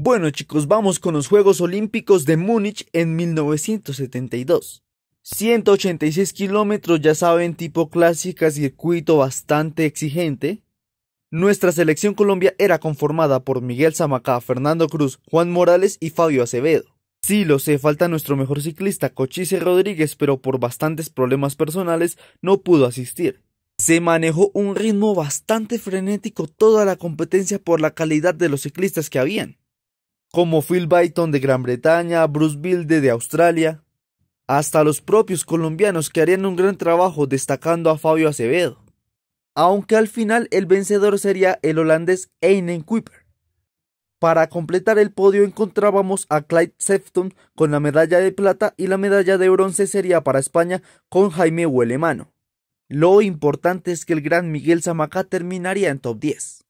Bueno chicos, vamos con los Juegos Olímpicos de Múnich en 1972. 186 kilómetros, ya saben, tipo clásica, circuito bastante exigente. Nuestra selección Colombia era conformada por Miguel Zamacá, Fernando Cruz, Juan Morales y Fabio Acevedo. Sí, lo sé, falta nuestro mejor ciclista, Cochise Rodríguez, pero por bastantes problemas personales no pudo asistir. Se manejó un ritmo bastante frenético toda la competencia por la calidad de los ciclistas que habían como Phil Byton de Gran Bretaña, Bruce Bilde de Australia, hasta los propios colombianos que harían un gran trabajo destacando a Fabio Acevedo. Aunque al final el vencedor sería el holandés Einen Kuiper. Para completar el podio encontrábamos a Clyde Sefton con la medalla de plata y la medalla de bronce sería para España con Jaime Huelemano. Lo importante es que el gran Miguel Zamacá terminaría en top 10.